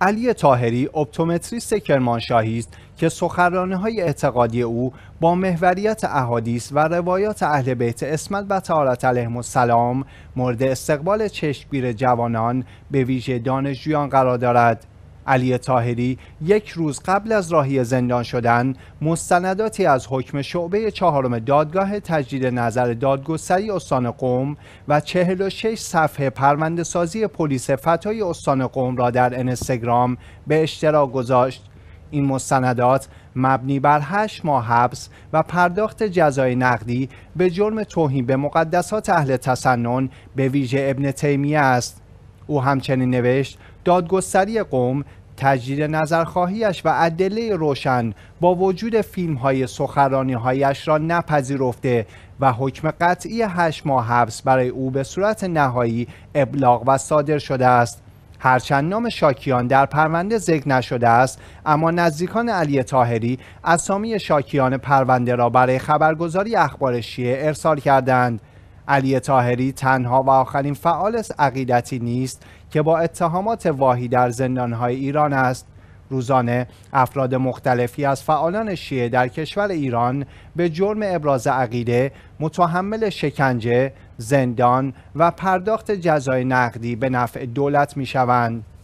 علی تاهری اپتومتریست کرمانشاهی است که سخرانه های اعتقادی او با محوریت احادیث و روایات اهل بیت اسمت و تارت علیه السلام مورد استقبال چشمگیر جوانان به ویژه دانشجویان قرار دارد علی تاهری یک روز قبل از راهی زندان شدن مستنداتی از حکم شعبه چهارم دادگاه تجدید نظر دادگستری استان قوم و 46 صفحه پرونده سازی پلیس فتای استان قوم را در انستگرام به اشتراک گذاشت این مستندات مبنی بر هشت ماه حبس و پرداخت جزای نقدی به جرم توهین به مقدسات اهل تسنن به ویژه ابن تیمیه است او همچنین نوشت دادگستری قوم تجدید نظرخواهیش و ادله روشن با وجود فیلم های سخرانی هایش را نپذیرفته و حکم قطعی 8 ماه حبس برای او به صورت نهایی ابلاغ و صادر شده است هرچند نام شاکیان در پرونده ذکر نشده است اما نزدیکان علی تاهری اسامی شاکیان پرونده را برای خبرگزاری اخبار شیعه ارسال کردند علی تاهری تنها و آخرین فعال عقیدتی نیست که با اتهامات واهی در زندانهای ایران است روزانه افراد مختلفی از فعالان شیعه در کشور ایران به جرم ابراز عقیده متحمل شکنجه، زندان و پرداخت جزای نقدی به نفع دولت می شوند.